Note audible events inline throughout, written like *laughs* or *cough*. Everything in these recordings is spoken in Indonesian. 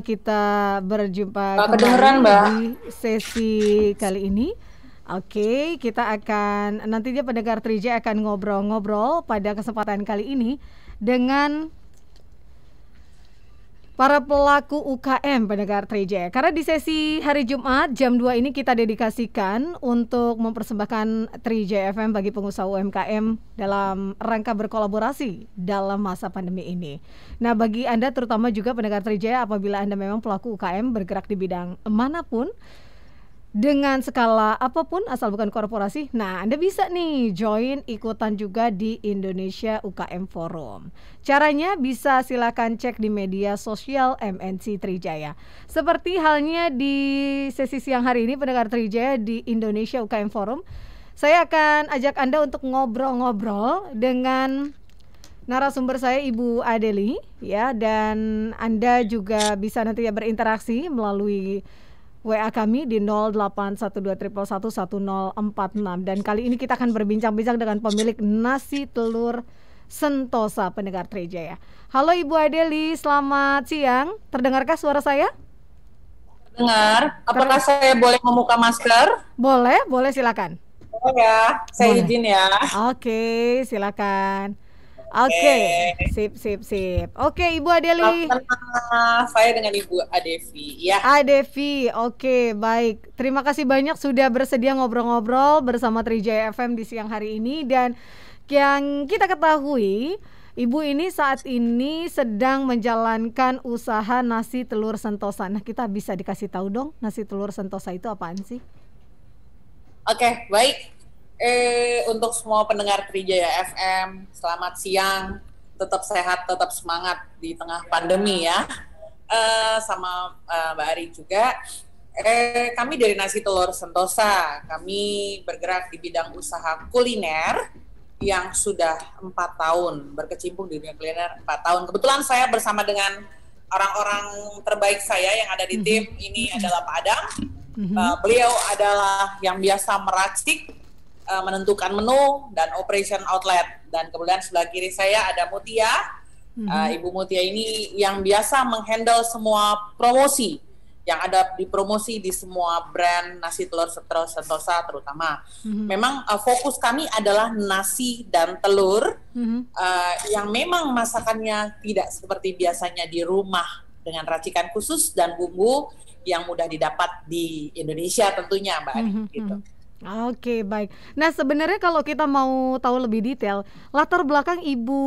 kita berjumpa Kedengeran, kembali Mbak. sesi kali ini. Oke, kita akan nantinya pendengar Trijaya akan ngobrol-ngobrol pada kesempatan kali ini dengan para pelaku UKM pendengar 3J. Karena di sesi hari Jumat jam 2 ini kita dedikasikan untuk mempersembahkan 3 FM bagi pengusaha UMKM dalam rangka berkolaborasi dalam masa pandemi ini. Nah, bagi Anda terutama juga pendengar 3J apabila Anda memang pelaku UKM bergerak di bidang manapun, dengan skala apapun asal bukan korporasi. Nah, Anda bisa nih join ikutan juga di Indonesia UKM Forum. Caranya bisa silakan cek di media sosial MNC Trijaya. Seperti halnya di sesi siang hari ini pendengar Trijaya di Indonesia UKM Forum, saya akan ajak Anda untuk ngobrol-ngobrol dengan narasumber saya Ibu Adeli ya dan Anda juga bisa nanti ya berinteraksi melalui WA kami di 081211046 dan kali ini kita akan berbincang-bincang dengan pemilik nasi telur Sentosa pendengar ya. Halo Ibu Adeli, selamat siang. Terdengarkah suara saya? Dengar. Apakah Ter saya boleh membuka masker? Boleh, boleh silakan. Oh ya, saya boleh. izin ya. Oke, silakan. Oke, okay. Eh. sip sip sip. Oke, okay, Ibu Adeli. saya dengan Ibu Adevi, ya. Adevi, oke, okay, baik. Terima kasih banyak sudah bersedia ngobrol-ngobrol bersama Trijaya FM di siang hari ini dan yang kita ketahui Ibu ini saat ini sedang menjalankan usaha nasi telur sentosa. Nah, kita bisa dikasih tahu dong nasi telur sentosa itu apaan sih? Oke, okay, baik. Eh, untuk semua pendengar Trijaya FM, selamat siang. Tetap sehat, tetap semangat di tengah pandemi ya. Eh, sama eh, Mbak Ari juga. Eh, kami dari Nasi Telur Sentosa. Kami bergerak di bidang usaha kuliner yang sudah empat tahun berkecimpung di dunia kuliner empat tahun. Kebetulan saya bersama dengan orang-orang terbaik saya yang ada di mhm. tim ini adalah Pak Adam. uh, beliau adalah yang biasa meracik Eh, menentukan menu dan operation outlet. Dan kemudian sebelah kiri saya ada Mutia. Mm -hmm. uh, Ibu Mutia ini yang biasa menghandle semua promosi yang ada di promosi di semua brand nasi telur sentosa terutama. Mm-hmm. Memang uh, fokus kami adalah nasi dan telur mm-hmm. uh, yang memang masakannya tidak seperti biasanya di rumah dengan racikan khusus dan bumbu yang mudah didapat di Indonesia tentunya Mbak mm-hmm. gitu. Mhm. Oke, baik. Nah, sebenarnya kalau kita mau tahu lebih detail, latar belakang Ibu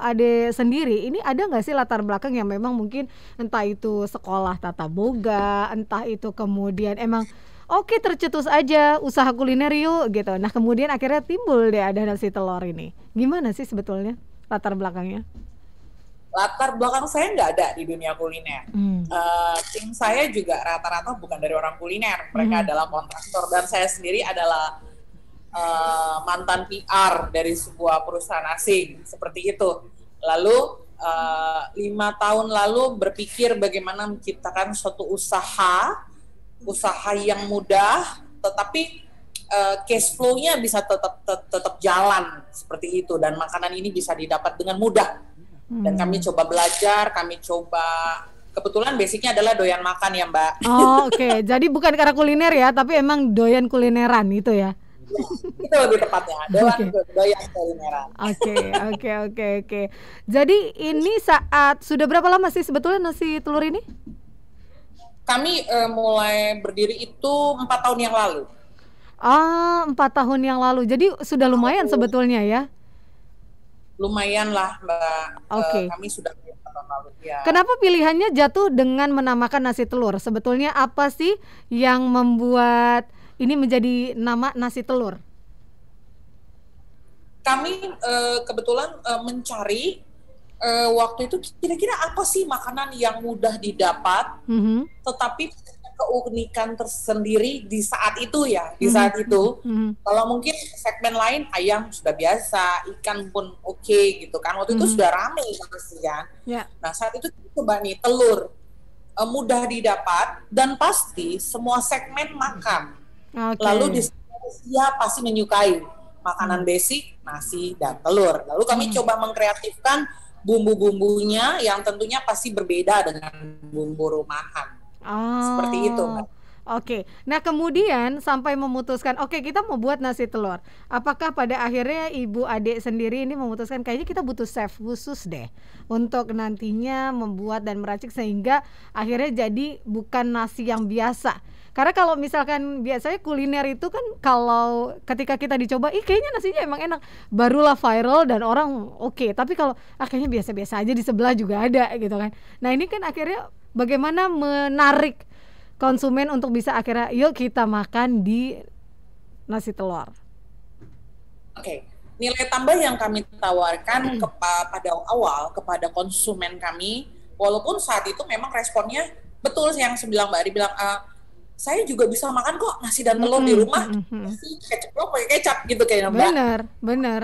Ade sendiri, ini ada nggak sih latar belakang yang memang mungkin entah itu sekolah tata boga, entah itu kemudian emang oke okay, tercetus aja usaha kuliner yuk gitu. Nah, kemudian akhirnya timbul deh ada nasi telur ini. Gimana sih sebetulnya latar belakangnya? latar belakang saya nggak ada di dunia kuliner. Mm. Uh, tim saya juga rata-rata bukan dari orang kuliner, mereka mm. adalah kontraktor dan saya sendiri adalah uh, mantan PR dari sebuah perusahaan asing seperti itu. Lalu eh, lima tahun lalu berpikir bagaimana menciptakan suatu usaha, usaha yang mudah, tetapi uh, cash flow-nya bisa tetap tetap jalan seperti itu dan makanan ini bisa didapat dengan mudah dan kami hmm. coba belajar, kami coba kebetulan basicnya adalah doyan makan ya mbak. Oh oke, okay. jadi bukan karena kuliner ya, tapi emang doyan kulineran itu ya. Iya, itu lebih tepatnya doyan okay. doyan kulineran. Oke okay, oke okay, oke okay, oke. Okay. Jadi ini saat sudah berapa lama sih sebetulnya nasi telur ini? Kami uh, mulai berdiri itu empat tahun yang lalu. Ah, empat tahun yang lalu. Jadi sudah lumayan sebetulnya ya lumayan lah mbak. Eh, okay. Uh, kami sudah tahun lalu. Ya. Kenapa pilihannya jatuh dengan menamakan nasi telur? Sebetulnya apa sih yang membuat ini menjadi nama nasi telur? Kami uh, kebetulan uh, mencari uh, waktu itu kira-kira apa sih makanan yang mudah didapat, mm -hmm. tetapi keunikan tersendiri di saat itu ya di mhm. saat mm -hmm. itu mm -hmm. kalau mungkin segmen lain ayam sudah biasa ikan pun oke okay, gitu kan waktu mm -hmm. itu mhm. sudah rame pasti kan. ya yeah. nah saat itu coba nih telur uh, mudah didapat dan pasti semua segmen makan okay. lalu di dia pasti menyukai makanan hmm. basic nasi dan telur lalu kami -hmm. coba mengkreatifkan bumbu-bumbunya yang tentunya pasti berbeda dengan bumbu rumahan seperti oh, itu, Oke, Oke, nah kemudian sampai memutuskan, oke okay, kita mau buat nasi telur. Apakah pada akhirnya ibu adik sendiri ini memutuskan kayaknya kita butuh chef khusus deh untuk nantinya membuat dan meracik sehingga akhirnya jadi bukan nasi yang biasa. Karena kalau misalkan biasanya kuliner itu kan kalau ketika kita dicoba, ih kayaknya nasinya emang enak, barulah viral dan orang oke. Okay. Tapi kalau ah, akhirnya biasa-biasa aja di sebelah juga ada gitu kan. Nah ini kan akhirnya bagaimana menarik konsumen untuk bisa akhirnya yuk kita makan di nasi telur. Oke, okay. nilai tambah yang kami tawarkan hmm. kepada awal kepada konsumen kami, walaupun saat itu memang responnya betul yang sebilang Mbak Ari bilang, ah, saya juga bisa makan kok nasi dan telur hmm. di rumah, hmm. nasi kecap oh, pakai kecap gitu kayaknya Mbak. Benar, benar.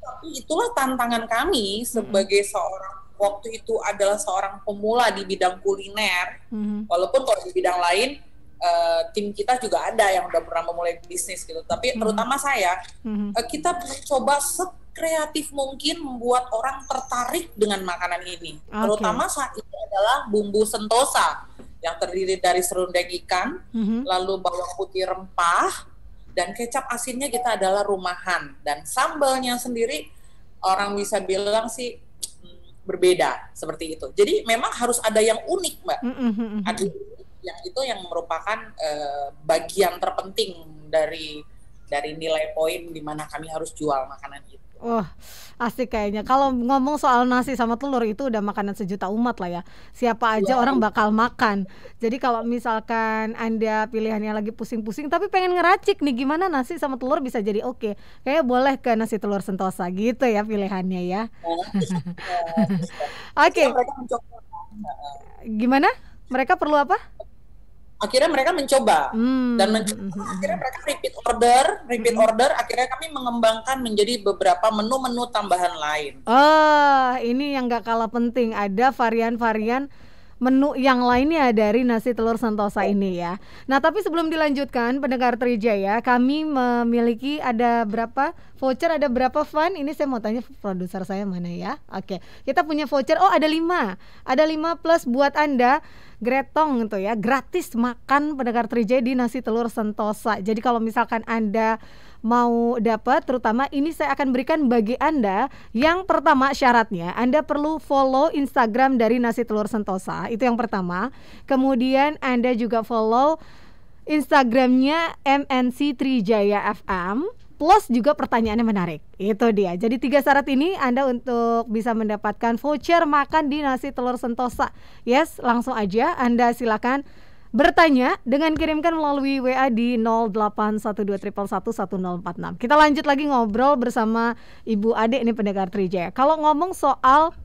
Tapi itulah tantangan kami sebagai hmm. seorang waktu itu adalah seorang pemula di bidang kuliner, mm-hmm. walaupun kalau di bidang lain uh, tim kita juga ada yang udah pernah memulai bisnis gitu. Tapi mm-hmm. terutama saya, mm-hmm. uh, kita mencoba sekreatif mungkin membuat orang tertarik dengan makanan ini. Okay. Terutama saat itu adalah bumbu sentosa yang terdiri dari serundeng ikan, mm-hmm. lalu bawang putih rempah, dan kecap asinnya kita adalah rumahan dan sambalnya sendiri orang bisa bilang sih berbeda seperti itu. Jadi memang harus ada yang unik, Mbak. Ada yang itu yang merupakan uh, bagian terpenting dari dari nilai poin di mana kami harus jual makanan itu. Wah, oh, asik kayaknya. Kalau ngomong soal nasi sama telur itu udah makanan sejuta umat lah ya. Siapa aja wow. orang bakal makan. Jadi kalau misalkan Anda pilihannya lagi pusing-pusing tapi pengen ngeracik nih gimana nasi sama telur bisa jadi oke. Okay. Kayak boleh ke nasi telur Sentosa gitu ya pilihannya ya. *laughs* oke. Okay. Gimana? Mereka perlu apa? akhirnya mereka mencoba hmm. dan mencoba hmm. akhirnya mereka repeat order repeat hmm. order akhirnya kami mengembangkan menjadi beberapa menu-menu tambahan lain oh ini yang gak kalah penting ada varian-varian menu yang lainnya dari nasi telur Sentosa ini ya. Nah, tapi sebelum dilanjutkan pendengar Trijaya, kami memiliki ada berapa voucher, ada berapa fun? Ini saya mau tanya produser saya mana ya? Oke, kita punya voucher. Oh, ada lima, ada lima plus buat anda Gretong gitu ya, gratis makan pendengar Trijaya di nasi telur Sentosa. Jadi kalau misalkan Anda mau dapat terutama ini saya akan berikan bagi Anda yang pertama syaratnya Anda perlu follow Instagram dari nasi telur Sentosa. Itu yang pertama. Kemudian Anda juga follow Instagramnya MNC Trijaya FM plus juga pertanyaannya menarik. Itu dia. Jadi tiga syarat ini Anda untuk bisa mendapatkan voucher makan di nasi telur Sentosa. Yes, langsung aja Anda silakan bertanya dengan kirimkan melalui WA di 081231146. Kita lanjut lagi ngobrol bersama Ibu Ade ini pendekar Trijaya. Kalau ngomong soal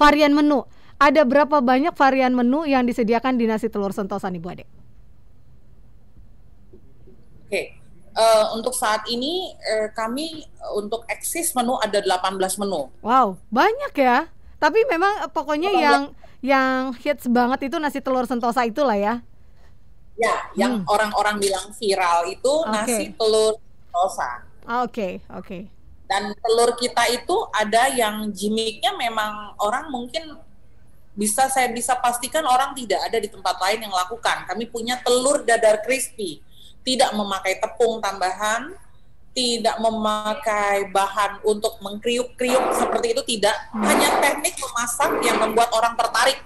varian menu, ada berapa banyak varian menu yang disediakan di nasi telur Sentosa nih bu Ade? Oke, Uh, untuk saat ini uh, kami eh, untuk eksis menu ada 18 menu. Wow, banyak ya. Tapi memang pokoknya yang yang hits banget itu nasi telur sentosa itulah ya. Ya, yang hmm. orang-orang bilang viral itu okay. nasi telur sentosa. Ah, oke, okay, oke. Okay, Dan telur kita itu ada yang gimmicknya memang orang mungkin bisa saya bisa pastikan orang tidak ada di tempat lain yang lakukan. Kami punya telur dadar crispy tidak memakai tepung tambahan, tidak memakai bahan untuk mengkriuk-kriuk seperti itu tidak, hmm. hanya teknik memasak yang membuat orang tertarik.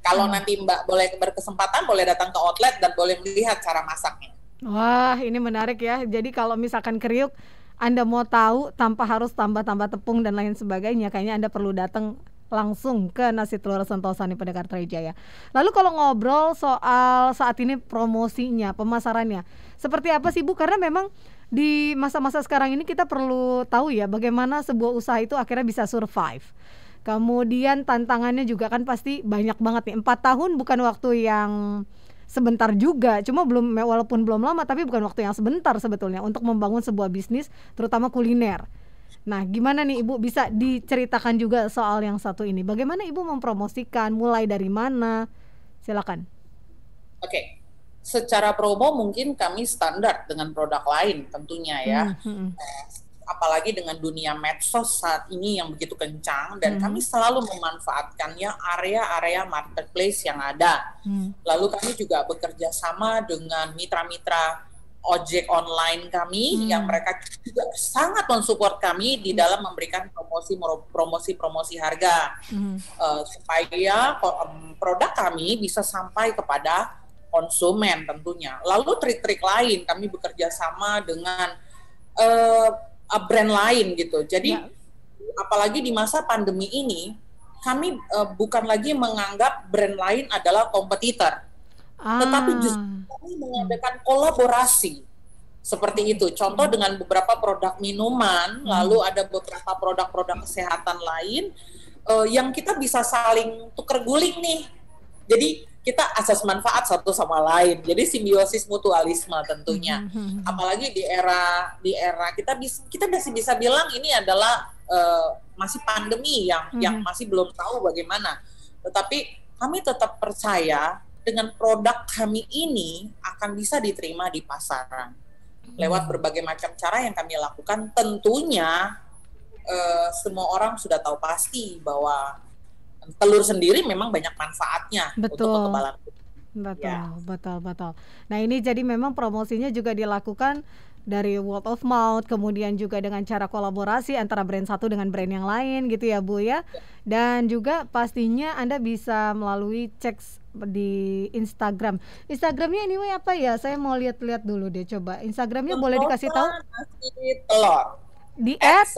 Kalau hmm. nanti Mbak boleh berkesempatan boleh datang ke outlet dan boleh melihat cara masaknya. Wah, ini menarik ya. Jadi kalau misalkan kriuk anda mau tahu tanpa harus tambah-tambah tepung dan lain sebagainya, kayaknya Anda perlu datang langsung ke nasi telur Sentosa nih pendekat ya. Lalu kalau ngobrol soal saat ini promosinya, pemasarannya, seperti apa sih Bu? Karena memang di masa-masa sekarang ini kita perlu tahu ya bagaimana sebuah usaha itu akhirnya bisa survive. Kemudian tantangannya juga kan pasti banyak banget nih. Empat tahun bukan waktu yang sebentar juga, cuma belum walaupun belum lama tapi bukan waktu yang sebentar sebetulnya untuk membangun sebuah bisnis, terutama kuliner Nah, gimana nih Ibu bisa diceritakan juga soal yang satu ini? Bagaimana Ibu mempromosikan? Mulai dari mana? Silakan. Oke. Okay. Secara promo mungkin kami standar dengan produk lain tentunya ya. Hmm, hmm. Nah, Apalagi dengan dunia medsos saat ini yang begitu kencang dan hmm. kami selalu memanfaatkannya area-area marketplace yang ada. Hmm. Lalu kami juga bekerja sama dengan mitra-mitra ojek online kami hmm. yang mereka juga sangat mensupport kami di hmm. dalam memberikan promosi promosi promosi harga hmm. uh, supaya produk kami bisa sampai kepada konsumen tentunya. Lalu trik-trik lain kami bekerja sama dengan uh, brand lain gitu. Jadi ya. apalagi di masa pandemi ini kami uh, bukan lagi menganggap brand lain adalah kompetitor Ah. Tetapi justru kami mengadakan kolaborasi seperti itu. Contoh dengan beberapa produk minuman, hmm. lalu ada beberapa produk-produk kesehatan lain uh, yang kita bisa saling tuker guling nih. Jadi kita asas manfaat satu sama lain. Jadi simbiosis mutualisme tentunya. Hmm. hmm, hmm, hmm. Apalagi di era di era kita bisa kita masih bisa bilang ini adalah uh, masih pandemi yang hmm. yang masih belum tahu bagaimana. Tetapi kami tetap percaya dengan produk kami ini akan bisa diterima di pasaran lewat hmm. berbagai macam cara yang kami lakukan tentunya eh, semua orang sudah tahu pasti bahwa telur sendiri memang banyak manfaatnya Betul. untuk kekebalan betul ya. betul betul nah ini jadi memang promosinya juga dilakukan dari word of mouth, kemudian juga dengan cara kolaborasi antara brand satu dengan brand yang lain gitu ya Bu ya. ya. Dan juga pastinya Anda bisa melalui cek di Instagram. Instagramnya anyway apa ya? Saya mau lihat-lihat dulu deh. Coba Instagramnya boleh dikasih tahu? Nasi telur. Di at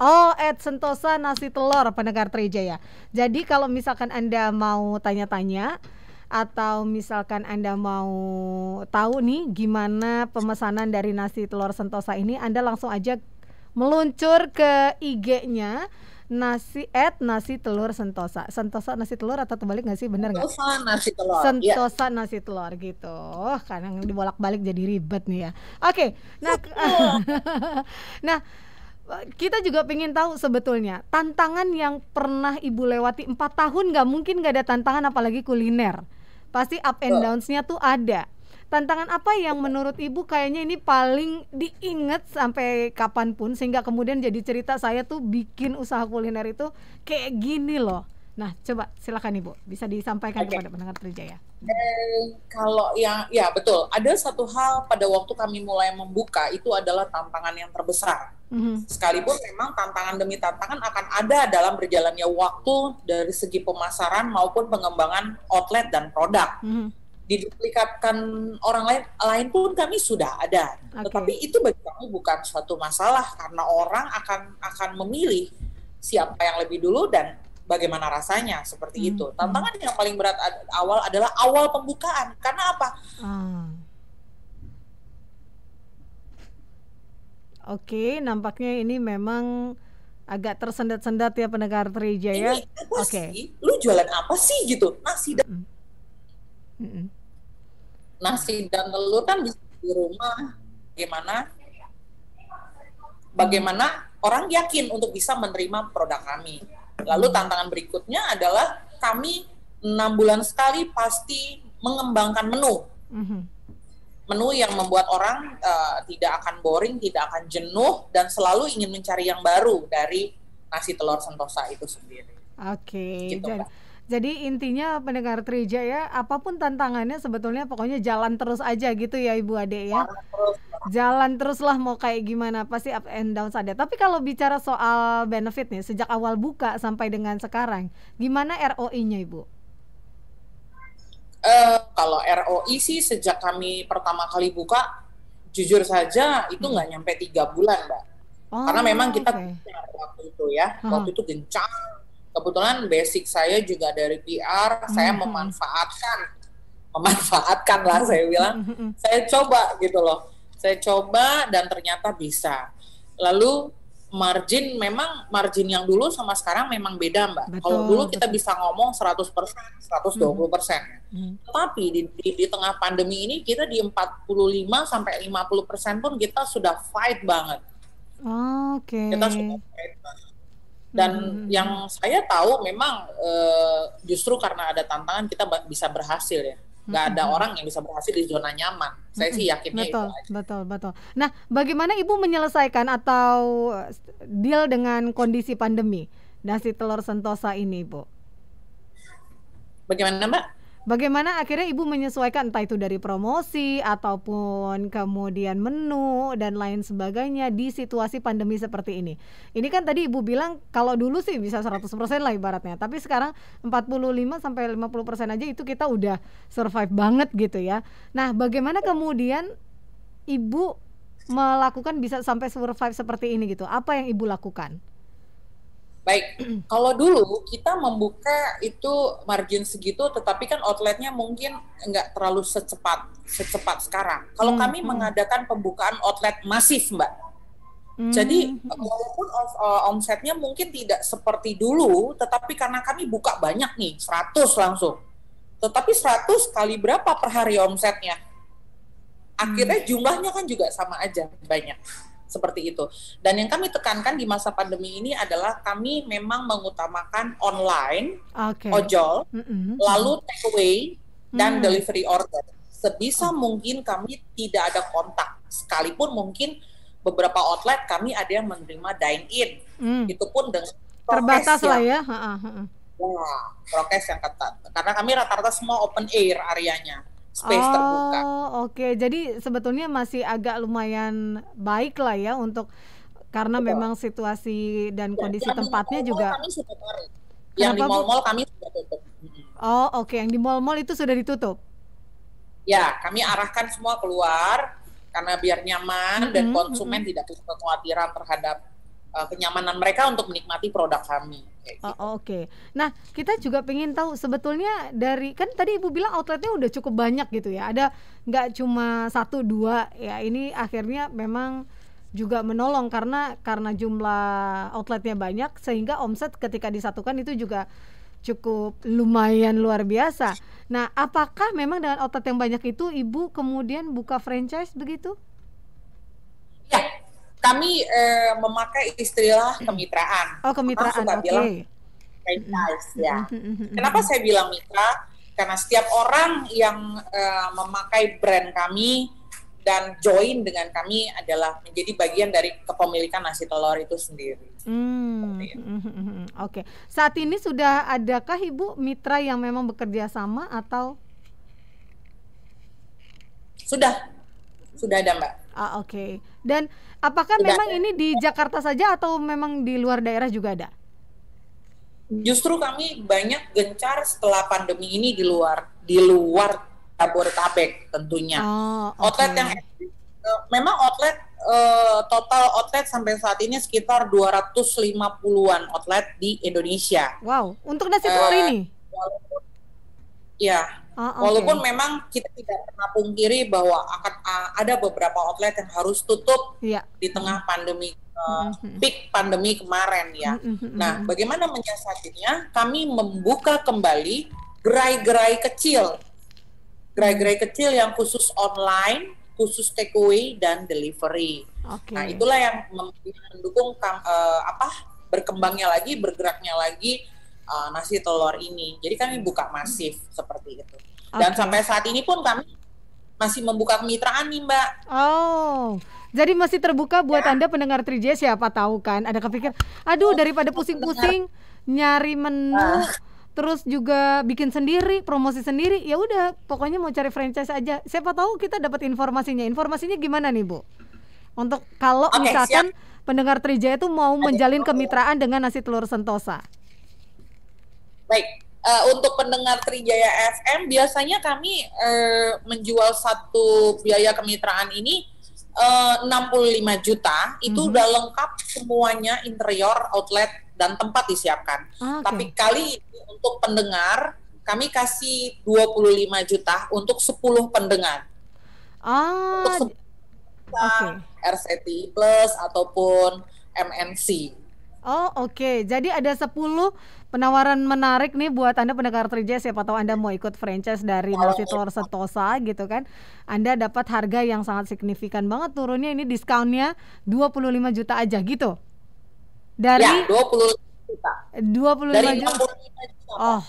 Oh, at Sentosa nasi telur pendengar Trijaya. Jadi kalau misalkan Anda mau tanya-tanya atau misalkan Anda mau tahu nih gimana pemesanan dari nasi telur Sentosa ini, Anda langsung aja meluncur ke IG-nya nasi et nasi telur sentosa. Sentosa nasi telur atau terbalik nggak sih benar nggak? Sentosa nasi telur. Iya. Sentosa ya. nasi telur gitu. Oh, karena dibolak-balik jadi ribet nih ya. Oke, okay, nah *laughs* nah kita juga pengen tahu sebetulnya tantangan yang pernah ibu lewati empat tahun nggak mungkin nggak ada tantangan apalagi kuliner pasti up and downs-nya tuh ada tantangan apa yang menurut ibu kayaknya ini paling diingat sampai kapanpun sehingga kemudian jadi cerita saya tuh bikin usaha kuliner itu kayak gini loh Nah, coba silakan Ibu, bisa disampaikan okay. kepada pendengar terjaya. Eh, kalau yang ya betul, ada satu hal pada waktu kami mulai membuka itu adalah tantangan yang terbesar. Mm-hmm. Sekalipun memang tantangan demi tantangan akan ada dalam berjalannya waktu dari segi pemasaran maupun pengembangan outlet dan produk. Mm-hmm diduplikatkan orang lain lain pun kami sudah ada. Okay. Tetapi itu bagi kami bukan suatu masalah karena orang akan akan memilih siapa yang lebih dulu dan bagaimana rasanya seperti hmm. itu. Hmm. Tantangan yang paling berat awal adalah awal pembukaan. Karena apa? Hmm. Oke, okay, nampaknya ini memang agak tersendat-sendat ya pendengar Trijaya. Oke. Okay. lu jualan apa sih gitu? Masih mm hmm. Mm -mm nasi dan telur kan bisa di rumah gimana bagaimana orang yakin untuk bisa menerima produk kami lalu tantangan berikutnya adalah kami enam bulan sekali pasti mengembangkan menu mhm. menu yang membuat orang uh, tidak akan boring tidak akan jenuh dan selalu ingin mencari yang baru dari nasi telur sentosa itu sendiri oke okay, gitu, jadi intinya pendengar ya, apapun tantangannya sebetulnya pokoknya jalan terus aja gitu ya Ibu Ade ya. Jalan, terus. lah mau kayak gimana pasti up and down saja. Tapi kalau bicara soal benefit nih sejak awal buka sampai dengan sekarang, gimana ROI-nya Ibu? Uh, kalau ROI sih sejak kami pertama kali buka, jujur saja itu hmm. nggak hmm. nyampe tiga bulan, mbak. Oh, Karena memang kita okay. waktu itu ya, hmm. waktu itu gencang kebetulan basic saya juga dari PR, mm-hmm. saya memanfaatkan, memanfaatkan lah saya mm-hmm. bilang, mm-hmm. saya coba gitu loh, saya coba dan ternyata bisa. Lalu margin memang margin yang dulu sama sekarang memang beda mbak. Betul, Kalau dulu betul. kita bisa ngomong 100 persen, 120 persen. Mm-hmm. Hmm. Tetapi di, di, di tengah pandemi ini kita di 45 sampai 50 persen pun kita sudah fight banget. Oke. Okay. Kita sudah fight banget dan hmm. hmm yang hmm. saya tahu memang e, justru karena ada tantangan kita bisa berhasil ya nggak hmm, ada hmm. orang yang bisa berhasil di zona nyaman. Saya hmm. sih yakinnya betul, itu. Betul, betul, betul. Nah, bagaimana Ibu menyelesaikan atau eh, deal dengan kondisi pandemi nasi telur sentosa ini, Bu? Bagaimana, Mbak? Bagaimana akhirnya ibu menyesuaikan entah itu dari promosi ataupun kemudian menu dan lain sebagainya di situasi pandemi seperti ini. Ini kan tadi ibu bilang kalau dulu sih bisa 100% lah ibaratnya, tapi sekarang 45 sampai 50% aja itu kita udah survive banget gitu ya. Nah, bagaimana kemudian ibu melakukan bisa sampai survive seperti ini gitu? Apa yang ibu lakukan? Baik, kalau dulu kita membuka itu margin segitu, tetapi kan outletnya mungkin nggak terlalu secepat secepat sekarang. Kalau hmm, kami hmm. mengadakan pembukaan outlet masif, Mbak. Hmm. Jadi walaupun eh, omsetnya mungkin tidak seperti dulu, tetapi karena kami buka banyak nih, 100 langsung. Tetapi 100 kali berapa per hari omsetnya? Akhirnya hmm. jumlahnya kan juga sama aja banyak seperti itu. Dan yang kami tekankan di masa pandemi ini adalah kami memang mengutamakan online, okay. ojol, mm -mm. lalu takeaway dan mm. delivery order. Sebisa mungkin kami tidak ada kontak, sekalipun mungkin beberapa outlet kami ada yang menerima dine in, mm. itu pun dengan terbatas lah ya. Wah, prokes yang ketat. Karena kami rata-rata semua open air areanya space oh, terbuka. oke. Okay. Jadi sebetulnya masih agak lumayan baik lah ya untuk karena Betul. memang situasi dan ya, kondisi tempatnya juga. Yang di mall-mall kami sudah tutup. Oh, oke. Okay. Yang di mall-mall itu sudah ditutup. Ya, kami arahkan semua keluar karena biar nyaman mm -hmm, dan konsumen mm -hmm. tidak kekhawatiran terhadap Eh, kenyamanan mereka untuk menikmati produk kami. Oh, gitu. Oh, Oke, okay. nah kita juga pengen tahu sebetulnya dari kan tadi ibu bilang outletnya udah cukup banyak gitu ya, ada nggak cuma satu dua ya ini akhirnya memang juga menolong karena karena jumlah outletnya banyak sehingga omset ketika disatukan itu juga cukup lumayan luar biasa. Nah, apakah memang dengan outlet yang banyak itu ibu kemudian buka franchise begitu? Ya, kami uh, memakai istilah hmm. kemitraan. Oh, kemitraan. Oke. okay. bilang franchise hmm, hmm, ya. Kenapa saya bilang mitra? Karena setiap orang yang uh, memakai brand kami dan join dengan kami adalah menjadi bagian dari kepemilikan nasi telur itu sendiri. Hmm, Oke, okay. saat ini sudah adakah ibu mitra yang memang bekerja sama atau sudah sudah ada, Mbak. Ah, oke. Okay. Dan apakah Sudah memang ini di Jakarta saja atau memang di luar daerah juga ada? Justru kami banyak gencar setelah pandemi ini di luar di luar Jabodetabek tentunya. Oh, okay. Outlet yang eh, memang outlet eh, total outlet sampai saat ini sekitar 250-an outlet di Indonesia. Wow, untuk nasi telur uh, ini. Ya, Ah, okay. Walaupun memang kita tidak pernah pungkiri bahwa akan ada beberapa outlet yang harus tutup yeah. di tengah pandemi e, mm-hmm. peak pandemi kemarin ya. Mm-hmm, mm-hmm, nah, bagaimana menyiasatinya? Kami membuka kembali gerai-gerai kecil, gerai-gerai kecil yang khusus online, khusus takeaway dan delivery. Okay. Nah, itulah yang mendukung uh, apa berkembangnya lagi, bergeraknya lagi uh, nasi telur ini. Jadi kami hmm. buka masif seperti itu. Dan sampai saat ini pun kami masih membuka kemitraan nih Mbak. Oh, jadi masih terbuka buat ya. Anda pendengar Trijaya. siapa tahu kan? Ada kepikir, aduh oh, daripada pusing-pusing nyari menu, uh. terus juga bikin sendiri, promosi sendiri, ya udah pokoknya mau cari franchise aja. Siapa tahu kita dapat informasinya. Informasinya gimana nih Bu? Untuk kalau okay, misalkan siap. pendengar Trijaya itu mau menjalin kemitraan dengan nasi telur Sentosa. Baik, uh, eh, untuk pendengar Trijaya FM biasanya kami uh, menjual satu biaya kemitraan ini eh, uh, 65 juta, itu mm -hmm. udah lengkap semuanya interior, outlet dan tempat disiapkan. Ah, okay. Tapi kali ini untuk pendengar kami kasih 25 juta untuk 10 pendengar. Ah. Untuk 10 okay. RCT Plus ataupun MNC. Oh oke, okay. jadi ada 10 penawaran menarik nih buat Anda pendekar Trijas siapa tahu Anda mau ikut franchise dari nasi telur Sentosa gitu kan. Anda dapat harga yang sangat signifikan banget turunnya ini diskonnya 25 juta aja gitu. Dari ya, puluh juta. 25 dari juta. juta. Oh,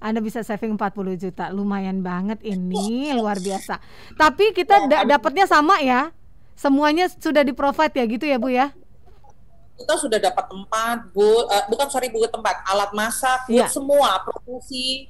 anda bisa saving 40 juta. Lumayan banget ini, luar biasa. Tapi kita ya, da dapatnya sama ya. Semuanya sudah di provide ya gitu ya, Bu ya? kita sudah dapat tempat, bu, uh, bukan sorry bu tempat, alat masak, yeah. semua promosi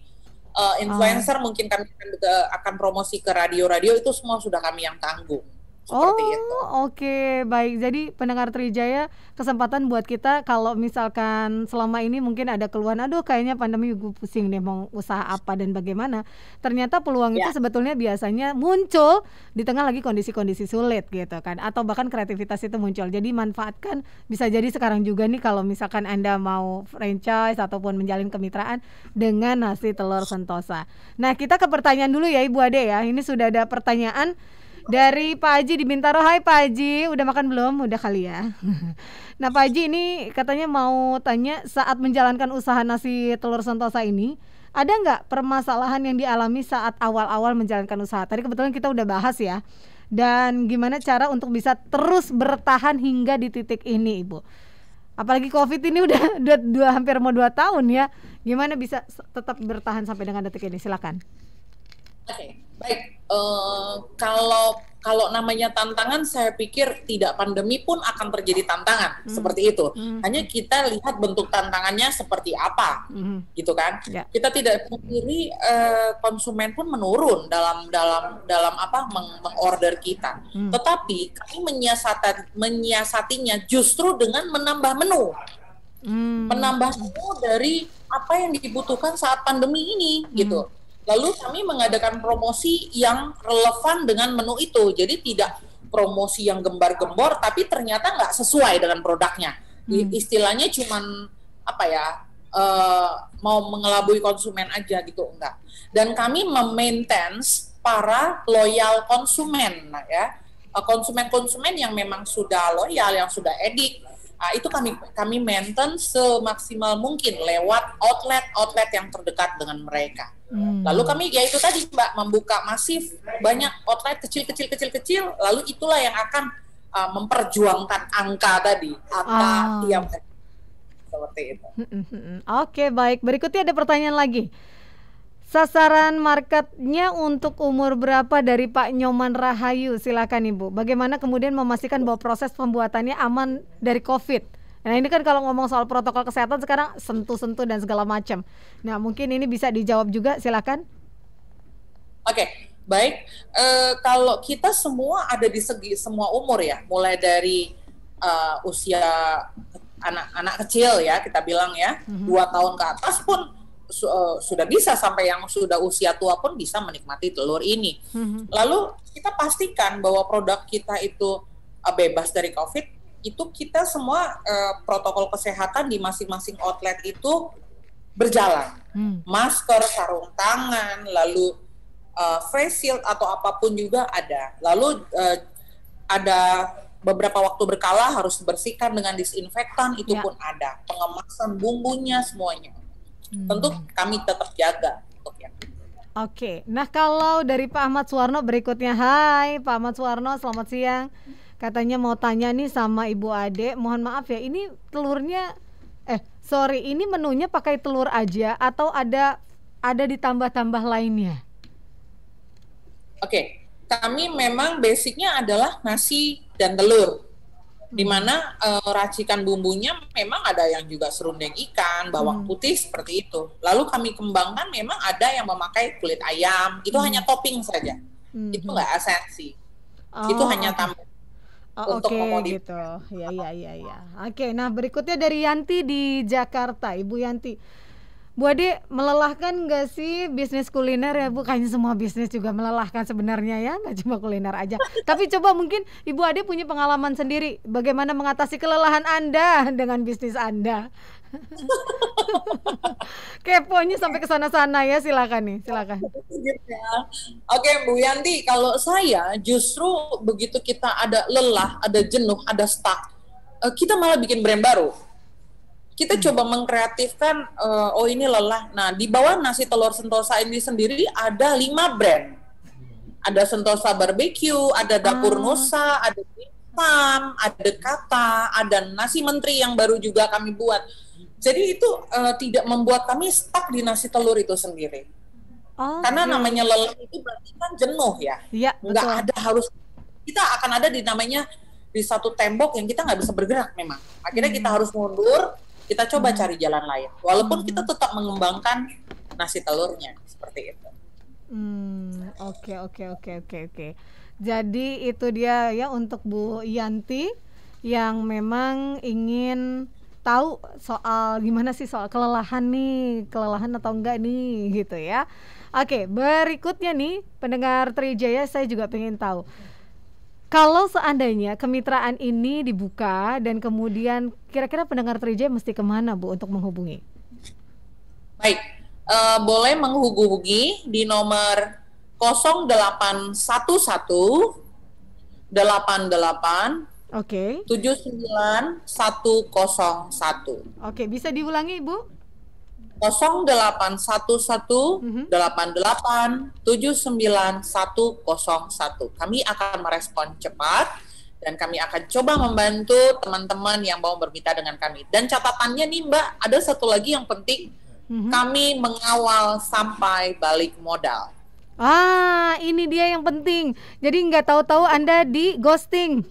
uh, influencer oh. mungkin kami akan, eh, akan promosi ke radio-radio itu semua sudah kami yang tanggung oh, itu. oke, okay. baik. Jadi pendengar Trijaya kesempatan buat kita kalau misalkan selama ini mungkin ada keluhan, aduh kayaknya pandemi gue pusing nih mau usaha apa dan bagaimana. Ternyata peluang ya. itu sebetulnya biasanya muncul di tengah lagi kondisi-kondisi sulit gitu kan atau bahkan kreativitas itu muncul. Jadi manfaatkan bisa jadi sekarang juga nih kalau misalkan Anda mau franchise ataupun menjalin kemitraan dengan nasi telur Sentosa. Nah, kita ke pertanyaan dulu ya Ibu Ade ya. Ini sudah ada pertanyaan dari Pak Haji di Bintaro. Hai Pak Haji, udah makan belum? Udah kali ya. *laughs* nah Pak Haji ini katanya mau tanya saat menjalankan usaha nasi telur sentosa ini, ada nggak permasalahan yang dialami saat awal-awal menjalankan usaha? Tadi kebetulan kita udah bahas ya. Dan gimana cara untuk bisa terus bertahan hingga di titik ini, Ibu? Apalagi COVID ini udah *laughs* dua, dua hampir mau dua tahun ya. Gimana bisa tetap bertahan sampai dengan detik ini? Silakan. Oke. Okay. Baik, uh, kalau kalau namanya tantangan, saya pikir tidak pandemi pun akan terjadi tantangan mm. seperti itu. Mm. Hanya kita lihat bentuk tantangannya seperti apa, mm. gitu kan? Yeah. Kita tidak sendiri uh, konsumen pun menurun dalam dalam dalam apa meng mengorder kita. Mm. Tetapi kami menyiasati, menyiasatinya justru dengan menambah menu, mm. menambah menu dari apa yang dibutuhkan saat pandemi ini, mm. gitu. Hmm. Lalu kami mengadakan promosi yang relevan dengan menu itu. Jadi tidak promosi yang gembar-gembor tapi ternyata nggak sesuai dengan produknya. Hmm. Istilahnya cuma apa ya? Uh, mau mengelabui konsumen aja gitu enggak. Dan kami memaintain para loyal konsumen ya. Eh, konsumen-konsumen yang memang sudah loyal, yang sudah edik, uh, itu kami kami maintain semaksimal mungkin lewat outlet-outlet yang terdekat dengan mereka. Hmm. Lalu kami ya itu tadi Mbak membuka masif banyak outlet kecil-kecil kecil-kecil lalu itulah yang akan uh, memperjuangkan angka tadi angka ah. yang seperti itu. Hmm, hmm, hmm, Oke, okay, baik. Berikutnya ada pertanyaan lagi. Sasaran marketnya untuk umur berapa dari Pak Nyoman Rahayu? Silakan Ibu. Bagaimana kemudian memastikan bahwa proses pembuatannya aman dari COVID? Nah ini kan kalau ngomong soal protokol kesehatan sekarang sentuh-sentuh dan segala macam. Nah mungkin ini bisa dijawab juga, silakan. Oke, okay, baik. E, kalau kita semua ada di segi semua umur ya, mulai dari e, usia anak-anak kecil ya kita bilang ya, mm -hmm. dua tahun ke atas pun su eh, sudah bisa sampai yang sudah usia tua pun bisa menikmati telur ini. Mm-hmm. Lalu kita pastikan bahwa produk kita itu uh, bebas dari COVID. Itu kita semua uh, protokol kesehatan di masing-masing outlet itu berjalan. Mm. Masker, sarung tangan, lalu uh, face shield atau apapun juga ada. Lalu uh, ada beberapa waktu berkala harus dibersihkan dengan disinfektan itu ya. pun ada. Pengemasan bumbunya semuanya. Hmm. Tentu kami tetap jaga untuk yang Oke, nah kalau dari Pak Ahmad Suwarno berikutnya, Hai Pak Ahmad Suwarno, selamat siang. Katanya mau tanya nih sama Ibu Ade, mohon maaf ya, ini telurnya, eh sorry, ini menunya pakai telur aja atau ada ada ditambah-tambah lainnya? Oke, kami memang basicnya adalah nasi dan telur di mana uh, racikan bumbunya memang ada yang juga serundeng ikan, bawang hmm. putih seperti itu. Lalu kami kembangkan memang ada yang memakai kulit ayam, itu hmm. hanya topping saja, hmm. itu nggak esensi, oh. itu hanya tambah. Oh, Oke okay, gitu, ya ya ya ya. Oke, okay, nah berikutnya dari Yanti di Jakarta, Ibu Yanti. Bu Ade, melelahkan nggak sih bisnis kuliner ya Bu? Kayaknya semua bisnis juga melelahkan sebenarnya ya, nggak cuma kuliner aja. Tapi coba mungkin Ibu Ade punya pengalaman sendiri bagaimana mengatasi kelelahan Anda dengan bisnis Anda. *laughs* Keponya sampai ke sana-sana ya, silakan nih, silakan. Oke, Bu Yanti, kalau saya justru begitu kita ada lelah, ada jenuh, ada stuck, eh, kita malah bikin brand baru kita hmm. coba mengkreatifkan uh, oh ini lelah. Nah, di bawah nasi telur sentosa ini sendiri ada lima brand. Ada Sentosa Barbecue, ada Dapur hmm. Nusa, ada Pam, ada Kata, ada Nasi Menteri yang baru juga kami buat. Jadi itu uh, tidak membuat kami stuck di nasi telur itu sendiri. Oh, Karena iya. namanya lelah itu berarti kan jenuh ya. Iya, nggak ada harus kita akan ada di namanya di satu tembok yang kita nggak bisa bergerak memang. Akhirnya hmm. kita harus mundur, kita coba hmm. cari jalan lain walaupun hmm. kita tetap mengembangkan nasi telurnya seperti itu hmm, oke oke oke oke oke jadi itu dia ya untuk Bu Yanti yang memang ingin tahu soal gimana sih soal kelelahan nih, kelelahan atau enggak nih gitu ya. Oke, berikutnya nih pendengar Trijaya saya juga pengen tahu. Kalau seandainya kemitraan ini dibuka dan kemudian kira-kira pendengar Trijaya mesti kemana Bu untuk menghubungi? Baik, uh, boleh menghubungi di nomor 0811 88 Oke. Okay. 79101. Oke, bisa diulangi, Bu? 0811 Kami akan merespon cepat dan kami akan coba membantu teman-teman yang mau bermitra dengan kami. Dan catatannya nih Mbak, ada satu lagi yang penting. Mhm. Kami mengawal sampai balik modal. Ah, ini dia yang penting. Jadi nggak tahu-tahu Anda di ghosting.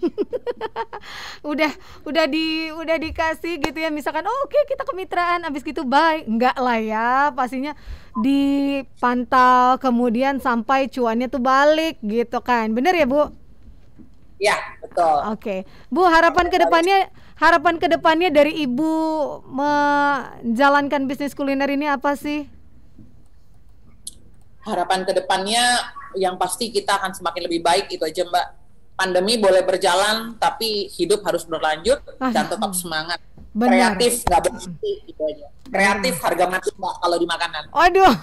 *laughs* udah udah di udah dikasih gitu ya misalkan, "Oh, oke okay, kita kemitraan." abis gitu baik, nggak lah ya, pastinya dipantau kemudian sampai cuannya tuh balik gitu kan. Bener ya, Bu? Ya, betul. Oke. Okay. Bu, harapan kedepannya harapan kedepannya dari Ibu menjalankan bisnis kuliner ini apa sih? harapan kedepannya yang pasti kita akan semakin lebih baik itu aja Mbak. Pandemi boleh berjalan tapi hidup harus berlanjut ah, dan tetap hmm. semangat. Benar. Kreatif nggak hmm. berhenti gitu aja. Kreatif Benar. Hmm. harga mati Mbak kalau di makanan. Aduh. *laughs*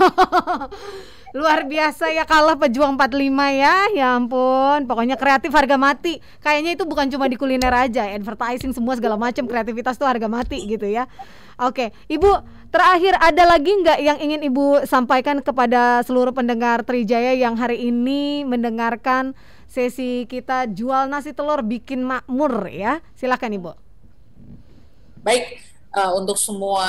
Luar biasa ya kalah pejuang 45 ya. Ya ampun, pokoknya kreatif harga mati. Kayaknya itu bukan cuma di kuliner aja, advertising semua segala macam kreativitas tuh harga mati gitu ya. Oke, Ibu Terakhir ada lagi nggak yang ingin Ibu sampaikan kepada seluruh pendengar Trijaya yang hari ini mendengarkan sesi kita jual nasi telur bikin makmur ya? Silakan Ibu. Baik, uh, untuk semua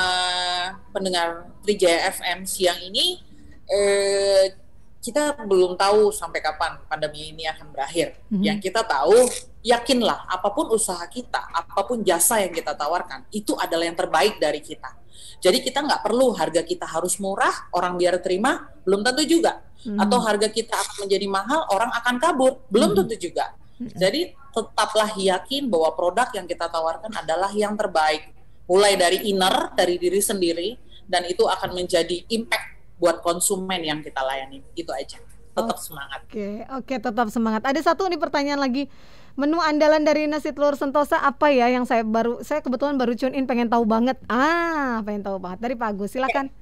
pendengar Trijaya FM siang ini eh, kita belum tahu sampai kapan pandemi ini akan berakhir. Mm -hmm. Yang kita tahu yakinlah apapun usaha kita, apapun jasa yang kita tawarkan, itu adalah yang terbaik dari kita. Jadi kita nggak perlu harga kita harus murah, orang biar terima, belum tentu juga. Hmm. Atau harga kita akan menjadi mahal, orang akan kabur, belum hmm. tentu juga. Hmm. Jadi tetaplah yakin bahwa produk yang kita tawarkan adalah yang terbaik. Mulai dari inner, dari diri sendiri, dan itu akan menjadi impact buat konsumen yang kita layani. Itu aja. Tetap oh, semangat. Oke, okay. oke, okay, tetap semangat. Ada satu nih pertanyaan lagi menu andalan dari nasi telur Sentosa apa ya yang saya baru saya kebetulan baru tune in pengen tahu banget. Ah, pengen tahu banget. Dari Pak Agus silakan.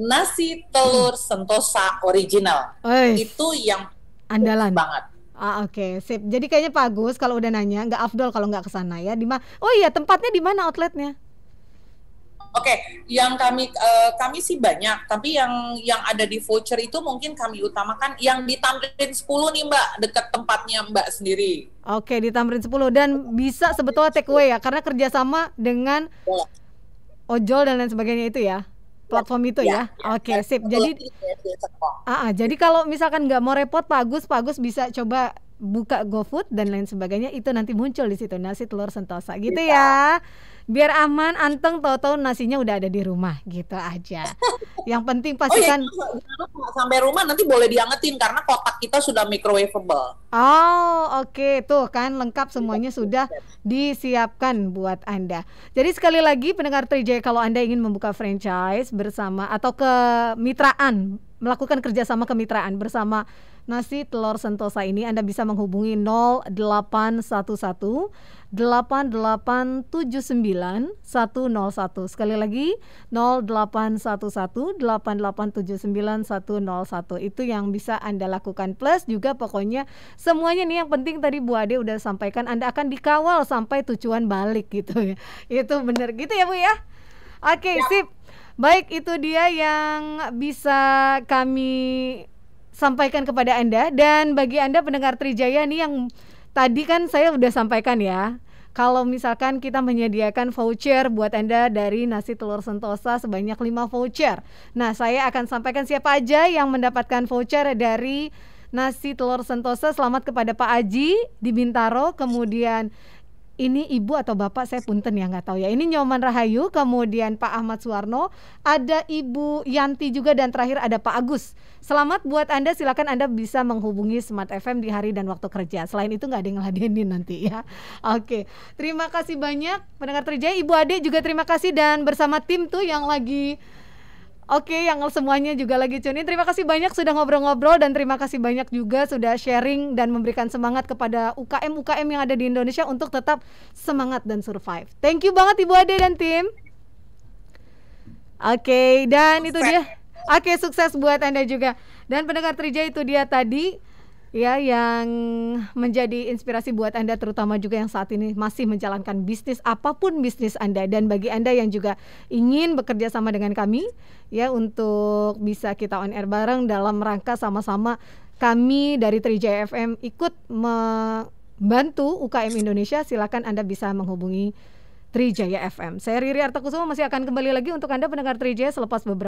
Nasi telur Sentosa original. Oish. Itu yang andalan banget. Ah oke, okay. sip. Jadi kayaknya Pak Agus kalau udah nanya nggak afdol kalau nggak kesana ya. Di mana? Oh iya, tempatnya di mana outletnya? okay. yang kami uh, kami sih banyak, tapi yang yang ada di voucher itu mungkin kami utamakan yang di Tamrin 10 nih Mbak, dekat tempatnya Mbak sendiri. Oke, okay, di Tamrin 10 dan bisa sebetulnya take away ya karena kerjasama dengan ya. ojol dan lain sebagainya itu ya platform itu ya. ya. ya. Oke, okay, sip. Jadi uh, ah, jadi kalau misalkan nggak mau repot Pak Agus, Pak Agus bisa coba buka GoFood dan lain sebagainya itu nanti muncul di situ nasi telur sentosa gitu ya biar aman anteng tahu-tahu nasinya udah ada di rumah gitu aja *laughs* yang penting pastikan oh, ya, sampai rumah nanti boleh diangetin karena kotak kita sudah microwaveable. oh oke okay. tuh kan lengkap iya, semuanya iya, sudah iya. disiapkan buat anda jadi sekali lagi pendengar Trijaya kalau anda ingin membuka franchise bersama atau kemitraan melakukan kerjasama kemitraan bersama Nasi Telur Sentosa ini Anda bisa menghubungi 0811 8879 101. Sekali lagi 0811 8879 101. Itu yang bisa Anda lakukan plus juga pokoknya semuanya nih yang penting tadi Bu Ade udah sampaikan Anda akan dikawal sampai tujuan balik gitu ya. Itu benar gitu ya Bu ya. Oke, okay, ya. sip. Baik, itu dia yang bisa kami sampaikan kepada Anda dan bagi Anda pendengar Trijaya nih yang tadi kan saya sudah sampaikan ya. Kalau misalkan kita menyediakan voucher buat Anda dari nasi telur sentosa sebanyak 5 voucher. Nah, saya akan sampaikan siapa aja yang mendapatkan voucher dari nasi telur sentosa. Selamat kepada Pak Aji di Bintaro, kemudian ini ibu atau bapak saya punten ya nggak tahu ya. Ini Nyoman Rahayu, kemudian Pak Ahmad Suwarno, ada Ibu Yanti juga dan terakhir ada Pak Agus. Selamat buat Anda, silakan Anda bisa menghubungi Smart FM di hari dan waktu kerja. Selain itu nggak ada yang ngeladenin nanti ya. *laughs* Oke, terima kasih banyak pendengar terjaya Ibu Ade juga terima kasih dan bersama tim tuh yang lagi Oke, yang semuanya juga lagi tune Terima kasih banyak sudah ngobrol-ngobrol dan terima kasih banyak juga sudah sharing dan memberikan semangat kepada UKM-UKM yang ada di Indonesia untuk tetap semangat dan survive. Thank you banget Ibu Ade dan tim. Oke, dan sukses. itu dia. Oke, sukses buat Anda juga. Dan pendengar Trija itu dia tadi ya yang menjadi inspirasi buat Anda terutama juga yang saat ini masih menjalankan bisnis apapun bisnis Anda dan bagi Anda yang juga ingin bekerja sama dengan kami ya untuk bisa kita on air bareng dalam rangka sama-sama kami dari Trijaya FM ikut membantu UKM Indonesia silakan Anda bisa menghubungi Trijaya FM. Saya Riri Artakusuma masih akan kembali lagi untuk Anda pendengar Trijaya selepas beberapa